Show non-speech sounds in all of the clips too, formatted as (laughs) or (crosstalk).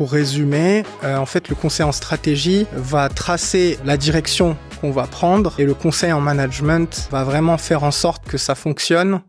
pour résumer, euh, en fait, le conseil en stratégie va tracer la direction qu'on va prendre et le conseil en management va vraiment faire en sorte que ça fonctionne.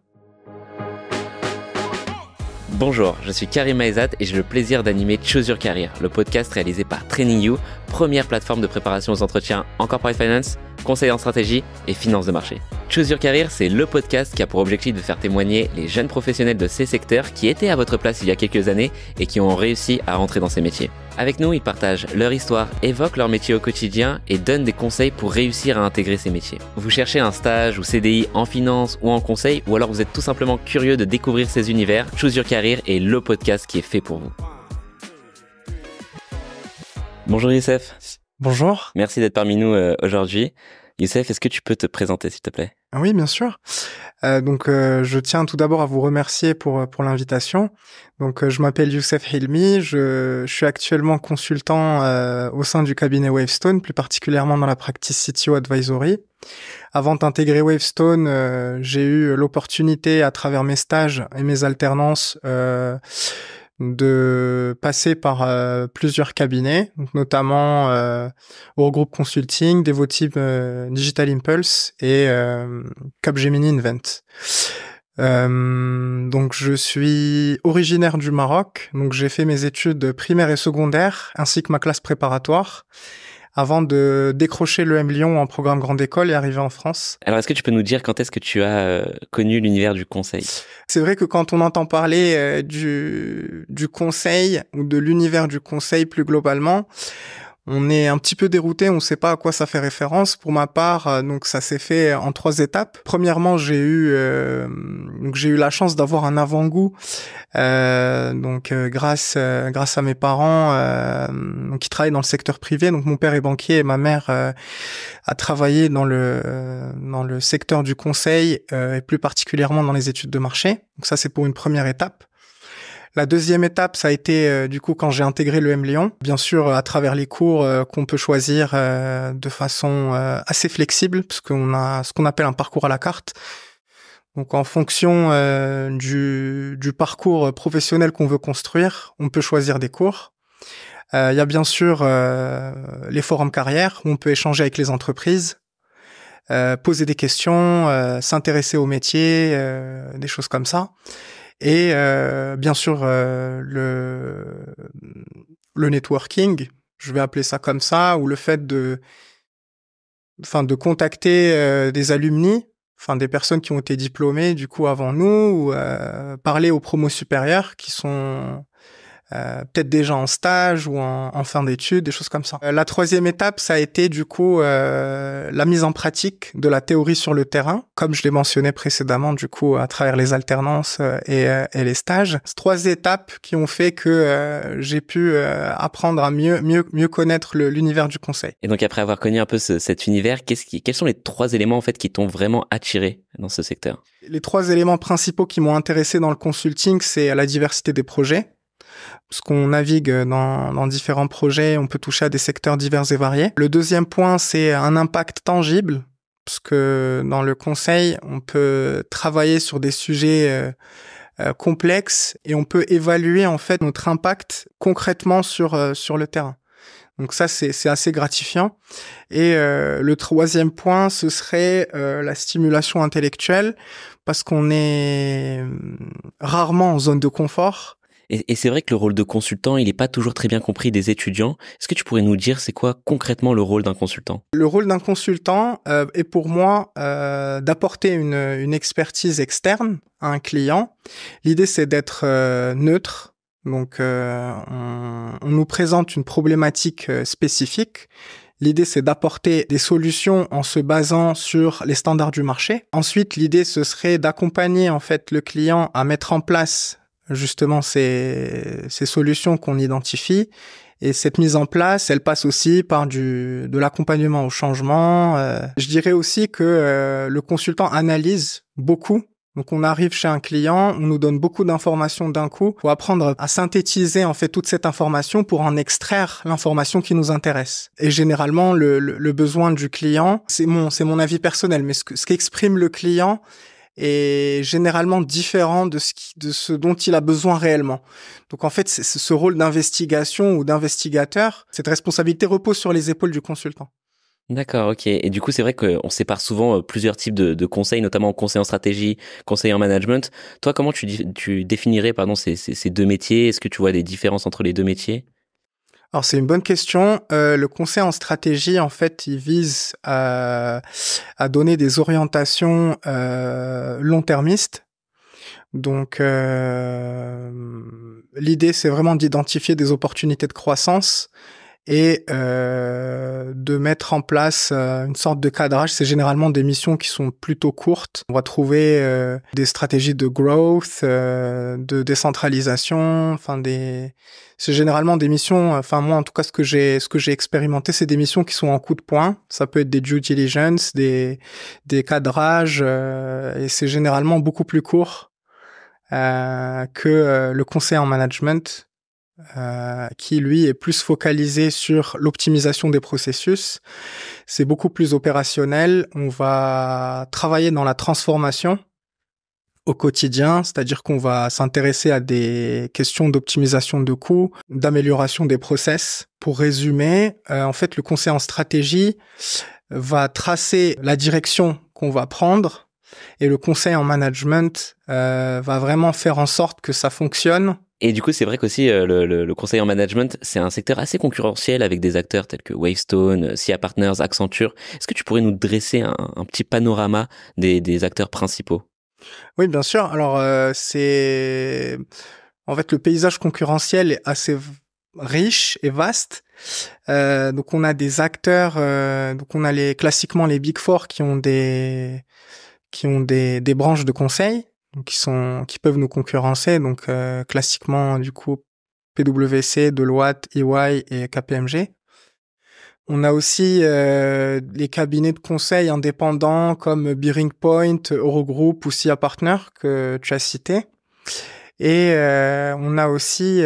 Bonjour, je suis Karim Maizat et j'ai le plaisir d'animer Choose Your Career, le podcast réalisé par Training You, première plateforme de préparation aux entretiens en corporate finance conseils en stratégie et finances de marché. Choose Your Career, c'est le podcast qui a pour objectif de faire témoigner les jeunes professionnels de ces secteurs qui étaient à votre place il y a quelques années et qui ont réussi à rentrer dans ces métiers. Avec nous, ils partagent leur histoire, évoquent leur métier au quotidien et donnent des conseils pour réussir à intégrer ces métiers. Vous cherchez un stage ou CDI en finance ou en conseil ou alors vous êtes tout simplement curieux de découvrir ces univers, Choose Your Career est le podcast qui est fait pour vous. Bonjour Youssef. Bonjour. Merci d'être parmi nous euh, aujourd'hui. Youssef, est-ce que tu peux te présenter, s'il te plaît ah Oui, bien sûr. Euh, donc, euh, je tiens tout d'abord à vous remercier pour, pour l'invitation. Donc, je m'appelle Youssef Hilmi, je, suis actuellement consultant au sein du cabinet Wavestone, plus particulièrement dans la practice CTO Advisory. Avant d'intégrer Wavestone, j'ai eu l'opportunité à travers mes stages et mes alternances euh, de passer par euh, plusieurs cabinets, notamment au euh, Groupe Consulting, Devotip euh, Digital Impulse et Capgemini Invent. donc je suis originaire du Maroc, donc j'ai fait mes études primaires et secondaires ainsi que ma classe préparatoire avant de décrocher le M Lyon en programme grande école et arriver en France. Alors est-ce que tu peux nous dire quand est-ce que tu as euh, connu l'univers du conseil C'est vrai que quand on entend parler euh, du, du conseil ou de l'univers du conseil plus globalement, on est un petit peu dérouté, on ne sait pas à quoi ça fait référence. Pour ma part, euh, donc ça s'est fait en trois étapes. Premièrement, j'ai eu euh, donc j'ai eu la chance d'avoir un avant-goût, euh, donc grâce grâce à mes parents qui travaillent dans le secteur privé. Donc mon père est banquier et ma mère a travaillé dans le dans le secteur du conseil et plus particulièrement dans les études de marché. Donc ça c'est pour une première étape. La deuxième étape, ça a été euh, du coup quand j'ai intégré le M Lyon, bien sûr à travers les cours euh, qu'on peut choisir euh, de façon assez flexible, parce a ce qu'on appelle un parcours à la carte. Donc en fonction du, parcours professionnel qu'on veut construire, on peut choisir des cours. Il y a bien sûr les forums carrière où on peut échanger avec les entreprises, poser des questions, s'intéresser aux métiers, des choses comme ça. Et euh, bien sûr, euh, le, le networking, je vais appeler ça comme ça, ou le fait de, enfin, de contacter euh, des alumni, enfin, des personnes qui ont été diplômées du coup avant nous, ou parler aux promos supérieurs qui sont euh, peut-être déjà en stage ou en, fin d'études, des choses comme ça. Euh, la troisième étape, ça a été du coup euh, la mise en pratique de la théorie sur le terrain, comme je l'ai mentionné précédemment, du coup à travers les alternances et, les stages. Ces trois étapes qui ont fait que j'ai pu apprendre à mieux mieux mieux connaître l'univers du conseil. Et donc après avoir connu un peu cet univers, quels sont les trois éléments en fait qui t'ont vraiment attiré dans ce secteur Les trois éléments principaux qui m'ont intéressé dans le consulting, c'est la diversité des projets parce qu'on navigue dans, dans, différents projets, on peut toucher à des secteurs divers et variés. Le deuxième point, c'est un impact tangible, parce que dans le conseil, on peut travailler sur des sujets euh, euh, complexes et on peut évaluer en fait notre impact concrètement sur, euh, sur le terrain. Donc ça, c'est assez gratifiant. Et le troisième point, ce serait la stimulation intellectuelle, parce qu'on est hum, rarement en zone de confort. Et, c'est vrai que le rôle de consultant, il n'est pas toujours très bien compris des étudiants. Est-ce que tu pourrais nous dire, c'est quoi concrètement le rôle d'un consultant Le rôle d'un consultant euh, est pour moi euh, d'apporter une, expertise externe à un client. L'idée, c'est d'être euh, neutre, donc, on, nous présente une problématique spécifique. L'idée, c'est d'apporter des solutions en se basant sur les standards du marché. Ensuite, l'idée, ce serait d'accompagner en fait le client à mettre en place justement ces, solutions qu'on identifie. Et cette mise en place, elle passe aussi par du, de l'accompagnement au changement. Euh, je dirais aussi que euh, le consultant analyse beaucoup. Donc on arrive chez un client, on nous donne beaucoup d'informations d'un coup. pour apprendre à synthétiser en fait toute cette information pour en extraire l'information qui nous intéresse. Et généralement le, besoin du client, c'est mon c'est mon avis personnel, mais ce qu'exprime ce le client, est généralement différent de ce, de ce dont il a besoin réellement. Donc en fait, ce rôle d'investigation ou d'investigateur, cette responsabilité repose sur les épaules du consultant. D'accord, ok. Et du coup, c'est vrai qu'on sépare souvent euh, plusieurs types de, conseils, notamment conseil en stratégie, conseil en management. Toi, comment tu, tu définirais pardon, ces, ces deux métiers Est-ce que tu vois des différences entre les deux métiers alors c'est une bonne question. Euh, le conseil en stratégie, en fait, il vise à, donner des orientations euh, long-termistes. Donc euh, l'idée, c'est vraiment d'identifier des opportunités de croissance et euh, de mettre en place euh, une sorte de cadrage. C'est généralement des missions qui sont plutôt courtes. On va trouver euh, des stratégies de growth, euh, de décentralisation, enfin des. C'est généralement des missions. Enfin moi, en tout cas, ce que j'ai ce que j'ai expérimenté, c'est des missions qui sont en coup de poing. Ça peut être des due diligence, des des cadrages, et c'est généralement beaucoup plus court que le conseil en management euh, qui lui est plus focalisé sur l'optimisation des processus. C'est beaucoup plus opérationnel. On va travailler dans la transformation au quotidien, c'est-à-dire qu'on va s'intéresser à des questions d'optimisation de coûts, d'amélioration des process. Pour résumer, euh, en fait, le conseil en stratégie va tracer la direction qu'on va prendre et le conseil en management euh, va vraiment faire en sorte que ça fonctionne et du coup, c'est vrai qu'aussi euh, le, le, le, conseil en management, c'est un secteur assez concurrentiel avec des acteurs tels que Wavestone, euh, SIA Partners, Accenture. Est-ce que tu pourrais nous dresser un, petit panorama des, des, acteurs principaux Oui, bien sûr. Alors, euh, c'est... En fait, le paysage concurrentiel est assez riche et vaste. Euh, donc, on a des acteurs... donc, on a les, classiquement les Big Four qui ont des qui ont des, des branches de conseil qui sont qui peuvent nous concurrencer. Donc euh, classiquement du coup PwC, Deloitte, EY et KPMG. On a aussi euh, les cabinets de conseil indépendants comme Bearing Point, Eurogroup ou SIA Partner que tu as cité. Et euh, on a aussi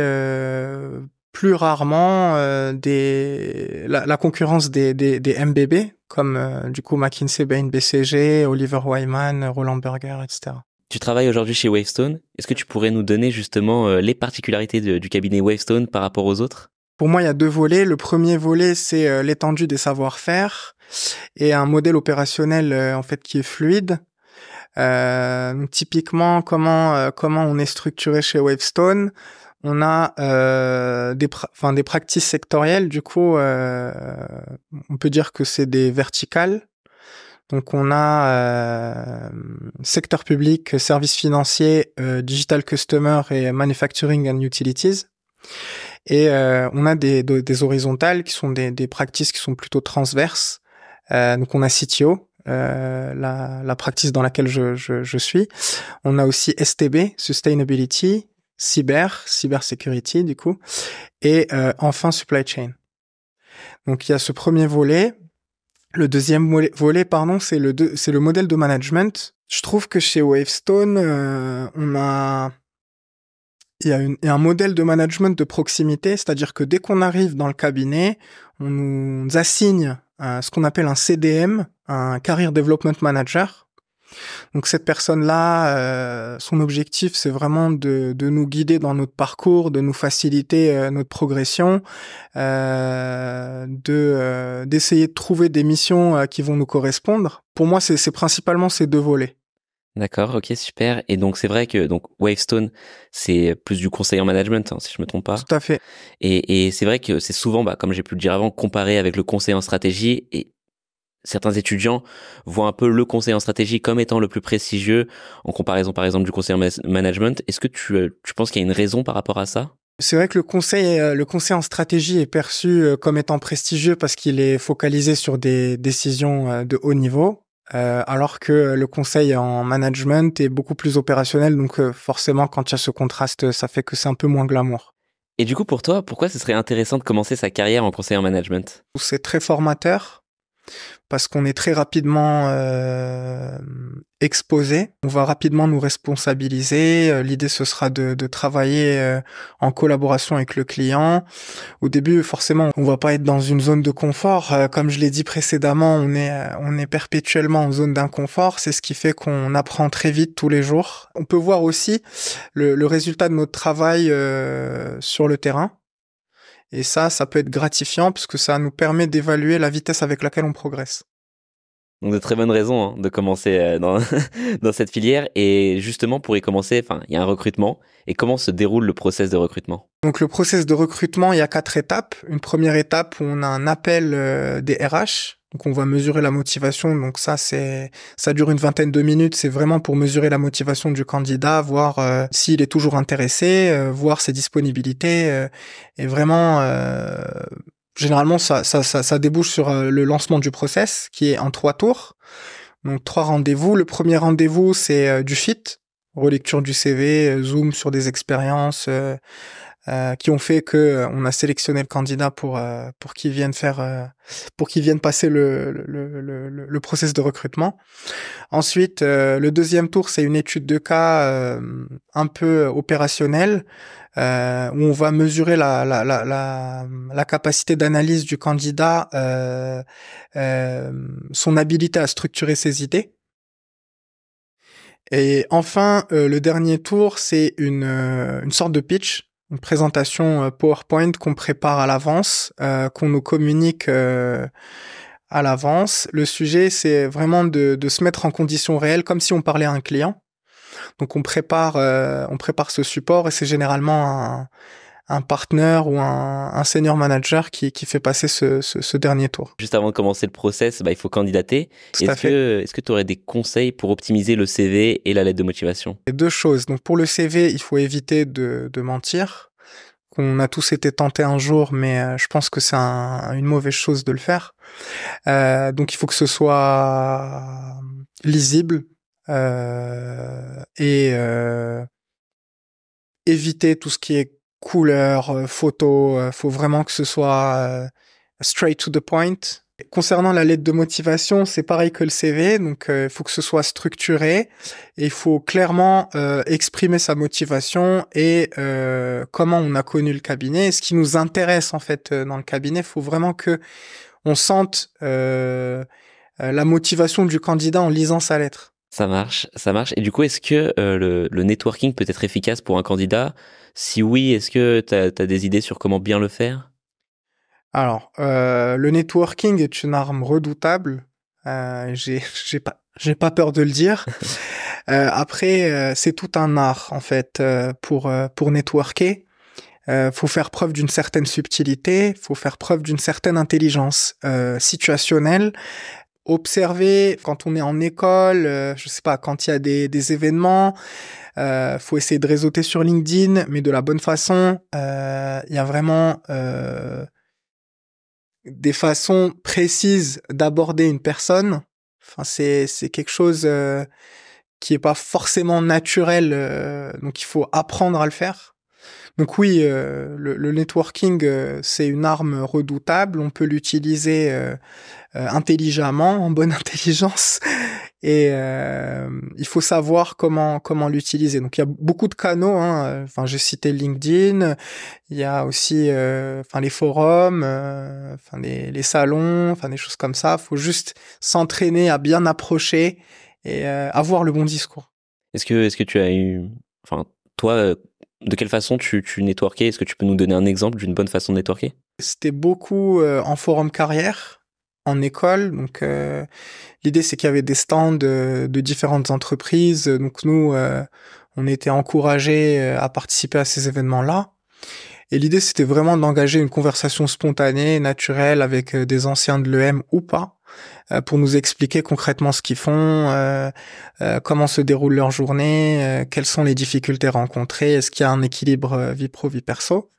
plus rarement des, la, concurrence des, des, des MBB comme du coup McKinsey, Bain, BCG, Oliver Wyman, Roland Berger, etc. Tu travailles aujourd'hui chez Wavestone. Est-ce que tu pourrais nous donner justement euh, les particularités du cabinet Wavestone par rapport aux autres Pour moi, il y a deux volets. Le premier volet, c'est euh, l'étendue des savoir-faire et un modèle opérationnel euh, en fait qui est fluide. typiquement, comment comment on est structuré chez Wavestone On a des enfin des pratiques sectorielles. Du coup, on peut dire que c'est des verticales donc on a euh, secteur public, services financiers, euh, digital customer et manufacturing and utilities. Et euh, on a des, horizontales qui sont des, des practices qui sont plutôt transverses. donc on a CTO, la, la practice dans laquelle je, je, suis. On a aussi STB, Sustainability, Cyber, Cybersecurity du coup. Et enfin Supply Chain. Donc il y a ce premier volet le deuxième volet, pardon, c'est le, c'est le modèle de management. Je trouve que chez Wavestone, euh, on a il y, a une, un modèle de management de proximité, c'est-à-dire que dès qu'on arrive dans le cabinet, on nous assigne euh, ce qu'on appelle un CDM, un Career Development Manager, donc cette personne-là, euh, son objectif, c'est vraiment de, nous guider dans notre parcours, de nous faciliter euh, notre progression, euh, de d'essayer de trouver des missions qui vont nous correspondre. Pour moi, c'est principalement ces deux volets. D'accord, ok, super. Et donc c'est vrai que donc Wavestone, c'est plus du conseil en management, hein, si je me trompe pas. Tout à fait. Et, et c'est vrai que c'est souvent, bah, comme j'ai pu le dire avant, comparé avec le conseil en stratégie. Et certains étudiants voient un peu le conseil en stratégie comme étant le plus prestigieux en comparaison par exemple du conseil en management. Est-ce que euh, tu, penses qu'il y a une raison par rapport à ça c'est vrai que le conseil, euh, le conseil en stratégie est perçu euh, comme étant prestigieux parce qu'il est focalisé sur des décisions de haut niveau, alors que le conseil en management est beaucoup plus opérationnel. Donc forcément, quand il y a ce contraste, ça fait que c'est un peu moins glamour. Et du coup, pour toi, pourquoi ce serait intéressant de commencer sa carrière en conseil en management C'est très formateur parce qu'on est très rapidement euh, exposé. On va rapidement nous responsabiliser. Euh, l'idée, ce sera de, de travailler euh, en collaboration avec le client. Au début, forcément, on va pas être dans une zone de confort. Euh, comme je l'ai dit précédemment, on est, on est perpétuellement en zone d'inconfort. C'est ce qui fait qu'on apprend très vite tous les jours. On peut voir aussi le, le résultat de notre travail sur le terrain. Et ça, ça peut être gratifiant puisque ça nous permet d'évaluer la vitesse avec laquelle on progresse. Donc de très bonnes raisons hein, de commencer euh, dans, (laughs) dans, cette filière. Et justement, pour y commencer, il y a un recrutement. Et comment se déroule le process de recrutement Donc le process de recrutement, il y a quatre étapes. Une première étape où on a un appel euh, des RH donc on va mesurer la motivation. Donc ça, c'est ça dure une vingtaine de minutes. C'est vraiment pour mesurer la motivation du candidat, voir euh, s'il est toujours intéressé, euh, voir ses disponibilités. Euh, et vraiment, généralement, ça, ça, ça, ça, débouche sur le lancement du process qui est en trois tours. Donc trois rendez-vous. Le premier rendez-vous, c'est du fit, relecture du CV, zoom sur des expériences, euh, qui ont fait que euh, on a sélectionné le candidat pour euh, pour qu'il vienne faire pour qu'il vienne passer le le, le, process de recrutement. Ensuite, le deuxième tour, c'est une étude de cas un peu opérationnelle où on va mesurer la la la la, la capacité d'analyse du candidat, son habilité à structurer ses idées. Et enfin, le dernier tour, c'est une, une sorte de pitch une présentation euh, PowerPoint qu'on prépare à l'avance, euh, qu'on nous communique euh, à l'avance. Le sujet, c'est vraiment de, se mettre en condition réelle, comme si on parlait à un client. Donc on prépare, on prépare ce support et c'est généralement un, un partenaire ou un, un, senior manager qui, qui fait passer ce, ce, ce, dernier tour. Juste avant de commencer le process, bah, il faut candidater. Est-ce que est-ce que tu aurais des conseils pour optimiser le CV et la lettre de motivation et Deux choses. Donc pour le CV, il faut éviter de, de mentir. On a tous été tentés un jour, mais euh, je pense que c'est une mauvaise chose de le faire. Euh, donc il faut que ce soit lisible euh, et euh, éviter tout ce qui est couleurs, euh, photos, euh, faut vraiment que ce soit euh, straight to the point. Concernant la lettre de motivation, c'est pareil que le CV, donc il faut que ce soit structuré et il faut clairement exprimer sa motivation et comment on a connu le cabinet, ce qui nous intéresse en fait dans le cabinet. Il faut vraiment que on sente la motivation du candidat en lisant sa lettre. Ça marche, ça marche. Et du coup, est-ce que le networking peut être efficace pour un candidat si oui, est-ce que tu as, des idées sur comment bien le faire Alors, euh, le networking est une arme redoutable. Euh, J'ai (laughs) pas, pas peur de le dire. (laughs) Euh, après, euh, c'est tout un art, en fait, pour, pour networker. Euh, faut faire preuve d'une certaine subtilité, faut faire preuve d'une certaine intelligence situationnelle, observer quand on est en école, euh, je sais pas, quand il y a des, événements. Euh, faut essayer de réseauter sur LinkedIn, mais de la bonne façon. Euh, il y a vraiment euh, des façons précises d'aborder une personne. Enfin, c'est c'est quelque chose qui est pas forcément naturel, donc il faut apprendre à le faire. Donc oui, euh, le, networking, euh, c'est une arme redoutable, on peut l'utiliser euh, intelligemment, en bonne (laughs) intelligence, et il faut savoir comment comment l'utiliser. Donc il y a beaucoup de canaux, hein. enfin j'ai cité LinkedIn, il y a aussi enfin les forums, enfin les, salons, enfin des choses comme ça. faut juste s'entraîner à bien approcher et avoir le bon discours. Est-ce que, est-ce que tu as eu, enfin, toi, de quelle façon tu, tu networkais Est-ce que tu peux nous donner un exemple d'une bonne façon de networker C'était beaucoup euh, en forum carrière, en école. Donc, euh, l'idée, c'est qu'il y avait des stands euh, de, différentes entreprises. Donc, nous, on était encouragés à participer à ces événements-là. Et l'idée, c'était vraiment d'engager une conversation spontanée, naturelle, avec des anciens de l'EM ou pas. Euh, pour nous expliquer concrètement ce qu'ils font, euh, euh, comment se déroule leur journée, quelles sont les difficultés rencontrées, est-ce qu'il y a un équilibre vie pro vie perso.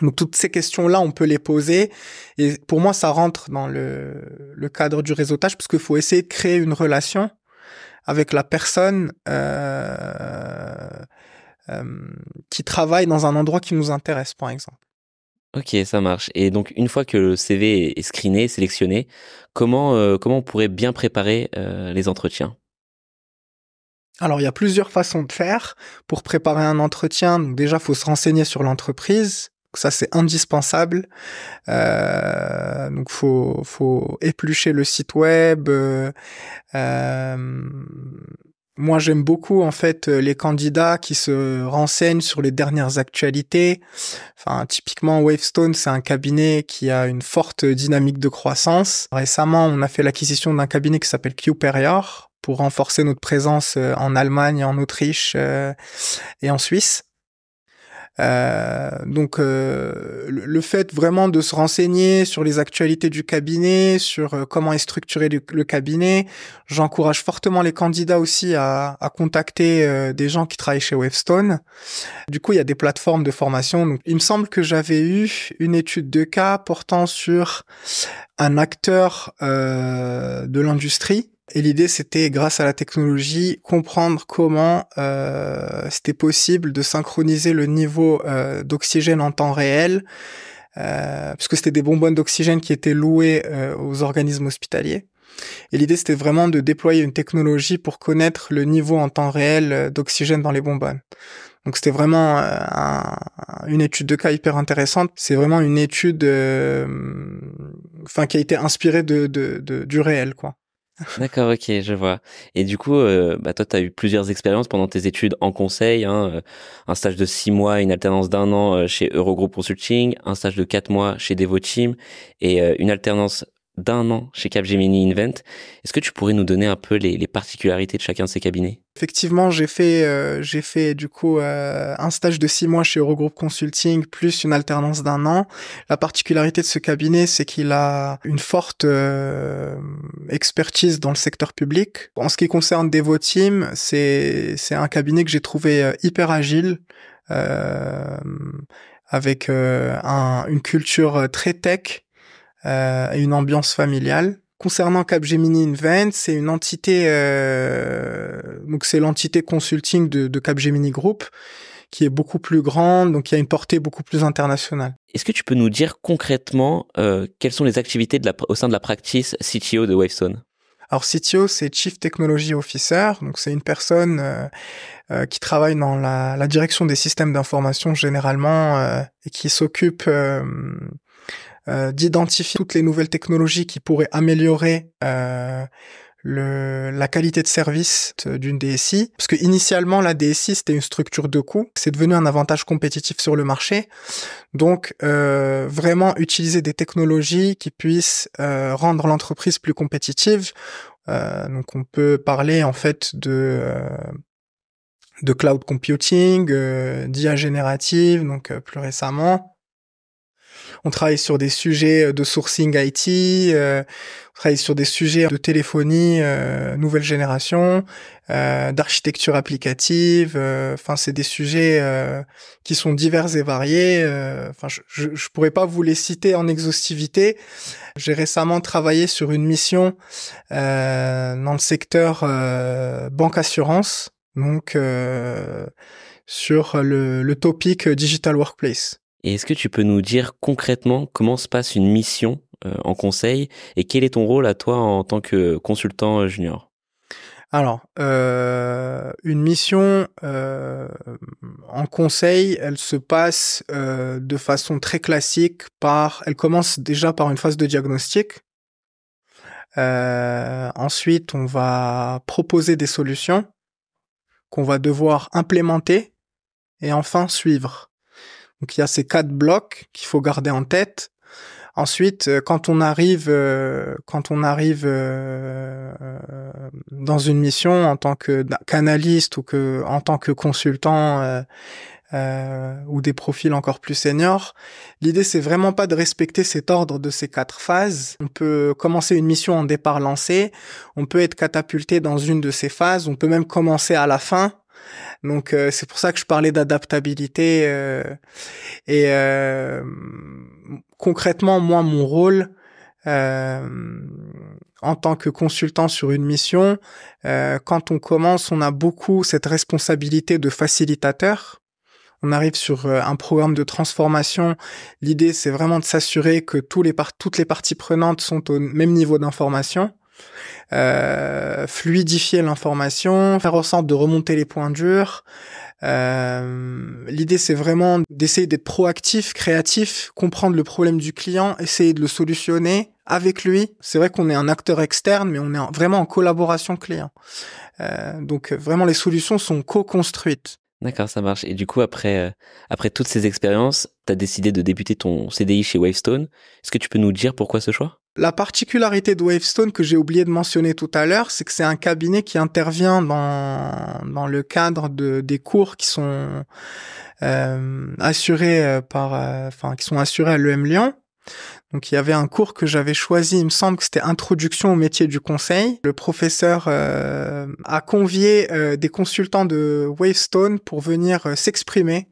Donc toutes ces questions-là, on peut les poser. Et pour moi, ça rentre dans le, le cadre du réseautage parce qu'il faut essayer de créer une relation avec la personne qui travaille dans un endroit qui nous intéresse, par exemple. Ok, ça marche. Et donc, une fois que le CV est screené, sélectionné, comment, euh, comment on pourrait bien préparer euh, les entretiens alors, il y a plusieurs façons de faire pour préparer un entretien. Donc, déjà, faut se renseigner sur l'entreprise. Ça, c'est indispensable. Euh, donc, faut, faut éplucher le site web. Euh, euh moi, j'aime beaucoup en fait euh, les candidats qui se renseignent sur les dernières actualités. Enfin, typiquement, Wavestone, c'est un cabinet qui a une forte dynamique de croissance. Récemment, on a fait l'acquisition d'un cabinet qui s'appelle Qperior pour renforcer notre présence euh, en Allemagne, en Autriche euh, et en Suisse. Euh, donc euh, le fait vraiment de se renseigner sur les actualités du cabinet, sur euh, comment est structuré le, le cabinet, j'encourage fortement les candidats aussi à, à contacter des gens qui travaillent chez Webstone. Du coup, il y a des plateformes de formation. Donc, il me semble que j'avais eu une étude de cas portant sur un acteur euh, de l'industrie et l'idée, c'était, grâce à la technologie, comprendre comment euh, c'était possible de synchroniser le niveau euh, d'oxygène en temps réel, euh, puisque c'était des bonbonnes d'oxygène qui étaient louées euh, aux organismes hospitaliers. Et l'idée, c'était vraiment de déployer une technologie pour connaître le niveau en temps réel euh, d'oxygène dans les bonbonnes. Donc c'était vraiment une étude de cas hyper intéressante. C'est vraiment une étude, enfin, qui a été inspirée de, du réel, quoi. D'accord, ok, je vois. Et du coup, euh, bah toi, tu as eu plusieurs expériences pendant tes études en conseil, hein, euh, un stage de six mois, une alternance d'un an euh, chez Eurogroup Consulting, un stage de quatre mois chez team et une alternance d'un an chez Capgemini Invent. Est-ce que tu pourrais nous donner un peu les, particularités de chacun de ces cabinets Effectivement, j'ai fait, euh, fait du coup euh, un stage de six mois chez Eurogroup Consulting plus une alternance d'un an. La particularité de ce cabinet, c'est qu'il a une forte euh, expertise dans le secteur public. En ce qui concerne Devoteam, c'est c'est un cabinet que j'ai trouvé hyper agile. avec une culture très tech, euh, une ambiance familiale. Concernant Capgemini Invent, c'est une entité, euh, donc c'est l'entité consulting de, Capgemini Group qui est beaucoup plus grande, donc il a une portée beaucoup plus internationale. Est-ce que tu peux nous dire concrètement euh, quelles sont les activités de la, au sein de la practice CTO de Wavestone alors CTO, c'est Chief Technology Officer, donc c'est une personne euh, euh qui travaille dans la, direction des systèmes d'information généralement euh, et qui s'occupe euh, euh, d'identifier toutes les nouvelles technologies qui pourraient améliorer euh, le, la qualité de service d'une DSI. Parce que initialement, la DSI, c'était une structure de coût. C'est devenu un avantage compétitif sur le marché. Donc, euh, vraiment utiliser des technologies qui puissent euh, rendre l'entreprise plus compétitive. Euh, donc, on peut parler en fait de euh, de cloud computing, euh, d'IA générative, donc plus récemment, on travaille sur des sujets euh, de sourcing IT, euh, on travaille sur des sujets de téléphonie euh, nouvelle génération, d'architecture applicative. Enfin, c'est des sujets qui sont divers et variés. Enfin, je, ne pourrais pas vous les citer en exhaustivité. J'ai récemment travaillé sur une mission dans le secteur banque assurance, donc sur le topic digital workplace. Et est-ce que tu peux nous dire concrètement comment se passe une mission euh, en conseil et quel est ton rôle à toi en tant que consultant euh, junior alors, euh, une mission en conseil, elle se passe de façon très classique par, elle commence déjà par une phase de diagnostic. ensuite, on va proposer des solutions qu'on va devoir implémenter et enfin suivre. Donc il y a ces quatre blocs qu'il faut garder en tête. Ensuite, euh, quand on arrive, euh, quand on arrive euh, dans une mission en tant que canaliste bah, ou que en tant que consultant ou des profils encore plus seniors, l'idée c'est vraiment pas de respecter cet ordre de ces quatre phases. On peut commencer une mission en départ lancé, on peut être catapulté dans une de ces phases, on peut même commencer à la fin donc euh, c'est pour ça que je parlais d'adaptabilité. Euh, et euh, concrètement, moi, mon rôle en tant que consultant sur une mission, quand on commence, on a beaucoup cette responsabilité de facilitateur. On arrive sur un programme de transformation. L'idée, c'est vraiment de s'assurer que toutes les parties prenantes sont au même niveau d'information. Euh, fluidifier l'information, faire en sorte de remonter les points durs. Euh, l'idée, c'est vraiment d'essayer d'être proactif, créatif, comprendre le problème du client, essayer de le solutionner avec lui. C'est vrai qu'on est un acteur externe, mais on est vraiment en collaboration client. Euh, donc vraiment, les solutions sont co-construites. D'accord, ça marche. Et du coup, après, après toutes ces expériences, tu as décidé de débuter ton CDI chez Wavestone. Est-ce que tu peux nous dire pourquoi ce choix la particularité de Wavestone que j'ai oublié de mentionner tout à l'heure, c'est que c'est un cabinet qui intervient dans, dans le cadre de, des cours qui sont euh, assurés euh, par, euh, enfin, qui sont assurés à l'EM Lyon. Donc il y avait un cours que j'avais choisi, il me semble que c'était Introduction au métier du conseil. Le professeur a convié des consultants de Wavestone pour venir s'exprimer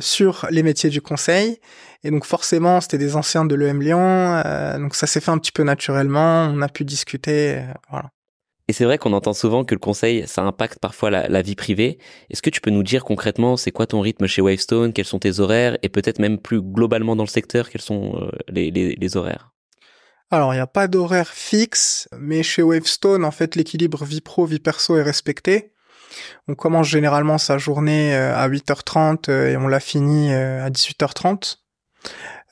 sur les métiers du conseil. Et donc forcément, c'était des anciens de l'EM Lyon, euh, donc ça s'est fait un petit peu naturellement, on a pu discuter, euh, Et c'est vrai qu'on entend souvent que le conseil, ça impacte parfois la, vie privée. Est-ce que tu peux nous dire concrètement, c'est quoi ton rythme chez Wavestone, quels sont tes horaires, et peut-être même plus globalement dans le secteur, quels sont euh, les, les horaires alors, il n'y a pas d'horaire fixe, mais chez Wavestone, en fait, l'équilibre vie pro, vie perso est respecté. On commence généralement sa journée à 8h30 et on la finit à 18h30.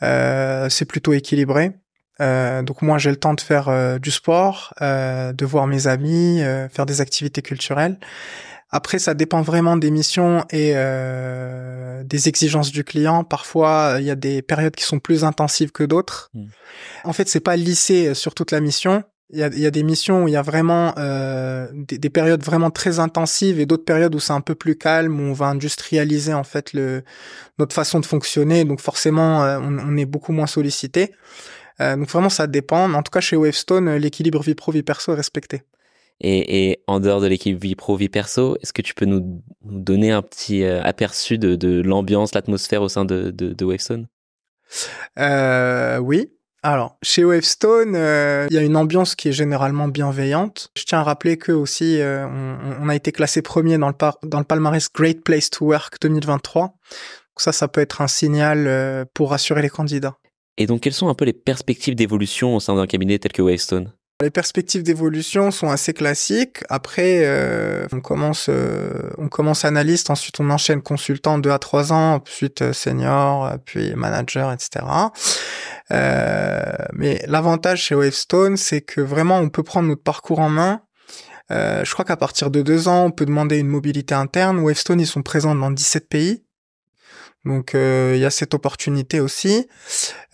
Euh, c'est plutôt équilibré. Euh, donc moi j'ai le temps de faire euh, du sport, de voir mes amis, faire des activités culturelles. Après, ça dépend vraiment des missions et des exigences du client. Parfois, il y a des périodes qui sont plus intensives que d'autres. Hmm. En fait, c'est pas lissé sur toute la mission. Il y a, des missions où il y a vraiment euh, des, périodes vraiment très intensives et d'autres périodes où c'est un peu plus calme, où on va industrialiser en fait le, notre façon de fonctionner. Donc forcément, euh, on, est beaucoup moins sollicité. Euh, donc vraiment, ça dépend. En tout cas, chez Wavestone, l'équilibre vie pro-vie perso est respecté. Et, en dehors de l'équipe vie pro, vie perso, est-ce que tu peux nous, donner un petit aperçu de, l'ambiance, l'atmosphère au sein de, Wavestone Oui. Alors, chez Wavestone, euh, il y a une ambiance qui est généralement bienveillante. Je tiens à rappeler que aussi, euh, on, a été classé premier dans le, dans le palmarès Great Place to Work 2023. ça, ça peut être un signal euh, pour rassurer les candidats. Et donc, quelles sont un peu les perspectives d'évolution au sein d'un cabinet tel que Wavestone les perspectives d'évolution sont assez classiques. Après, euh, on commence, euh, on commence analyste, ensuite on enchaîne consultant deux à trois ans, ensuite euh, senior, puis manager, etc. mais l'avantage chez Wavestone, c'est que vraiment on peut prendre notre parcours en main. je crois qu'à partir de deux ans, on peut demander une mobilité interne. Wavestone, ils sont présents dans 17 pays. Donc euh, il y a cette opportunité aussi.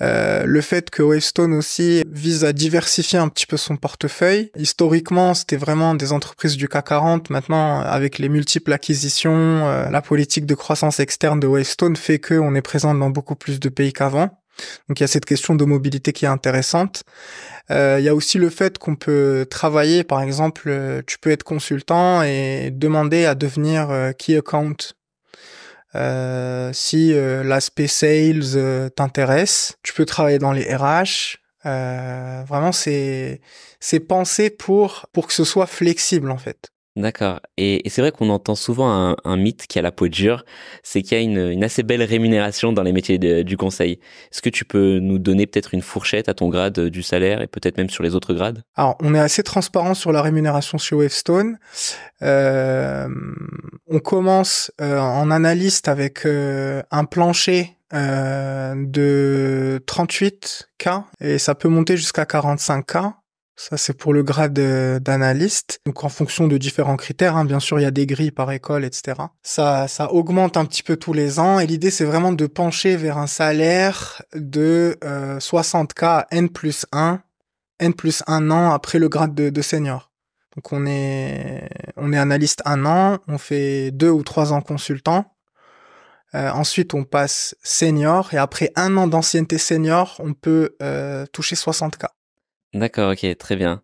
Euh, le fait que Wavestone aussi vise à diversifier un petit peu son portefeuille. Historiquement, c'était vraiment des entreprises du CAC 40. Maintenant, avec les multiples acquisitions, euh, la politique de croissance externe de Wavestone fait qu'on est présent dans beaucoup plus de pays qu'avant. Donc il y a cette question de mobilité qui est intéressante. il y a aussi le fait qu'on peut travailler, par exemple, tu peux être consultant et demander à devenir key account euh, si euh, l'aspect sales euh, t'intéresse, tu peux travailler dans les RH. vraiment, c'est c'est pensé pour pour que ce soit flexible en fait. D'accord. Et, c'est vrai qu'on entend souvent un, mythe qui a la peau dure, c'est qu'il y a une, assez belle rémunération dans les métiers du conseil. Est-ce que tu peux nous donner peut-être une fourchette à ton grade euh, du salaire et peut-être même sur les autres grades Alors, on est assez transparent sur la rémunération chez Wavestone. Euh, on commence euh, en analyste avec un plancher de 38K et ça peut monter jusqu'à 45K. Ça, c'est pour le grade euh, d'analyste. Donc, en fonction de différents critères, hein, bien sûr, il y a des grilles par école, etc. Ça, ça augmente un petit peu tous les ans. Et l'idée, c'est vraiment de pencher vers un salaire de 60K euh, N plus 1, N plus 1 an après le grade de, senior. Donc, on est, on est analyste un an, on fait deux ou trois ans consultant. Euh, ensuite, on passe senior et après un an d'ancienneté senior, on peut toucher 60K. D'accord, ok, très bien.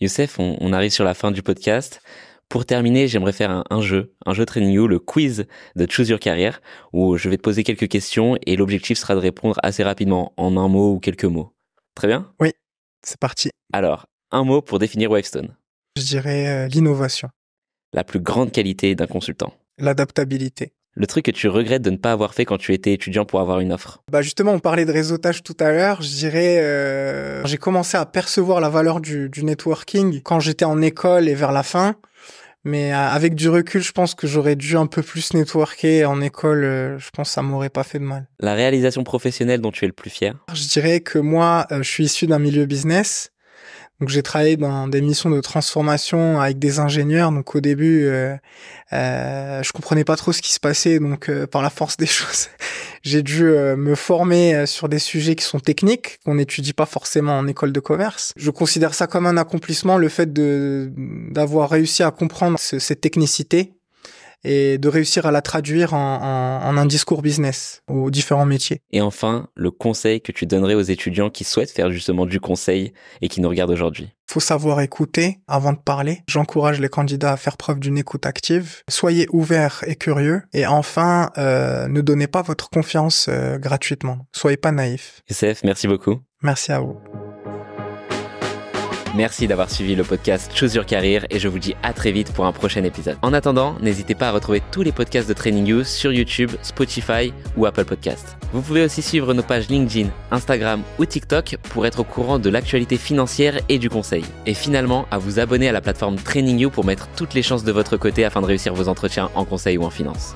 Youssef, on, arrive sur la fin du podcast. Pour terminer, j'aimerais faire un, jeu, un jeu Training You, le quiz de Choose Your Career, où je vais te poser quelques questions et l'objectif sera de répondre assez rapidement, en un mot ou quelques mots. Très bien Oui, c'est parti. Alors, un mot pour définir Wavestone Je dirais euh, l'innovation. La plus grande qualité d'un consultant L'adaptabilité le truc que tu regrettes de ne pas avoir fait quand tu étais étudiant pour avoir une offre Bah justement, on parlait de réseautage tout à l'heure. Je dirais, euh, j'ai commencé à percevoir la valeur du, du networking quand j'étais en école et vers la fin. Mais euh, avec du recul, je pense que j'aurais dû un peu plus networker en école. Euh, je pense que ça m'aurait pas fait de mal. La réalisation professionnelle dont tu es le plus fier Je dirais que moi, je suis issu d'un milieu business. Donc j'ai travaillé dans des missions de transformation avec des ingénieurs. Donc au début, euh, euh, je comprenais pas trop ce qui se passait. Donc euh, par la force des (laughs) choses, j'ai dû euh, me former euh, sur des sujets qui sont techniques qu'on n'étudie pas forcément en école de commerce. Je considère ça comme un accomplissement le fait de d'avoir réussi à comprendre cette technicité et de réussir à la traduire en, un discours business aux différents métiers. Et enfin, le conseil que tu donnerais aux étudiants qui souhaitent faire justement du conseil et qui nous regardent aujourd'hui. Faut savoir écouter avant de parler. J'encourage les candidats à faire preuve d'une écoute active. Soyez ouverts et curieux. Et enfin, euh, ne donnez pas votre confiance euh, gratuitement. Soyez pas naïfs. SF, merci beaucoup. Merci à vous. Merci d'avoir suivi le podcast Choose Your et je vous dis à très vite pour un prochain épisode. En attendant, n'hésitez pas à retrouver tous les podcasts de Training You sur YouTube, Spotify ou Apple Podcast. Vous pouvez aussi suivre nos pages LinkedIn, Instagram ou TikTok pour être au courant de l'actualité financière et du conseil. Et finalement, à vous abonner à la plateforme Training You pour mettre toutes les chances de votre côté afin de réussir vos entretiens en conseil ou en finance.